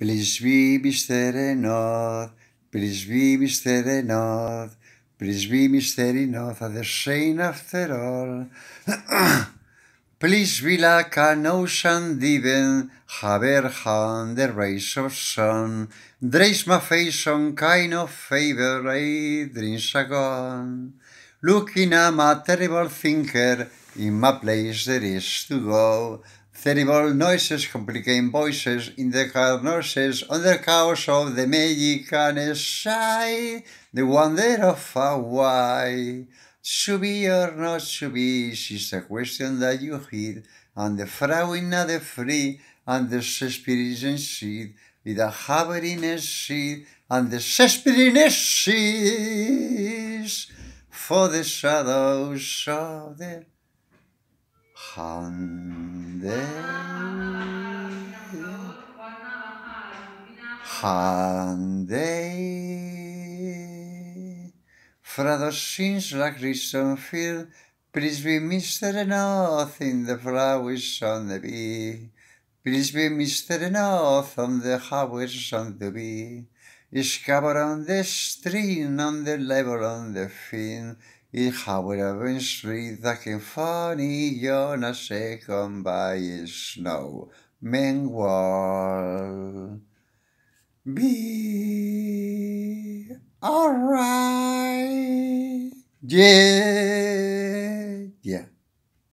Please be Mr. Enoth, please be Mr. Enoth, please be Mr. Enoth at the same after all. please be like an ocean divin, have hand the rays of sun, dress my face on kind of favor, I drinks a gone. Looking, I'm a terrible thinker, in my place there is to go. terrible noises, complicated voices in the car nurses, on the chaos of the Mexican side, the wonder of Hawaii. To be or not to be, is a question that you hear, and the frowning of the free, and the Shakespearean seed, with a havering seed, and the Shakespearean seas, for the shadows of the hand. Hande. Hande. Fradosins Lacrison Field, please be Mr. Enough in the flowers on the bee. Please be Mr. Enough on the flowers on the bee. covered on the stream on the level, on the fin. Ich habe einen Schrieddachen von Iona Second by Snow Mengwall. Be alright, yeah.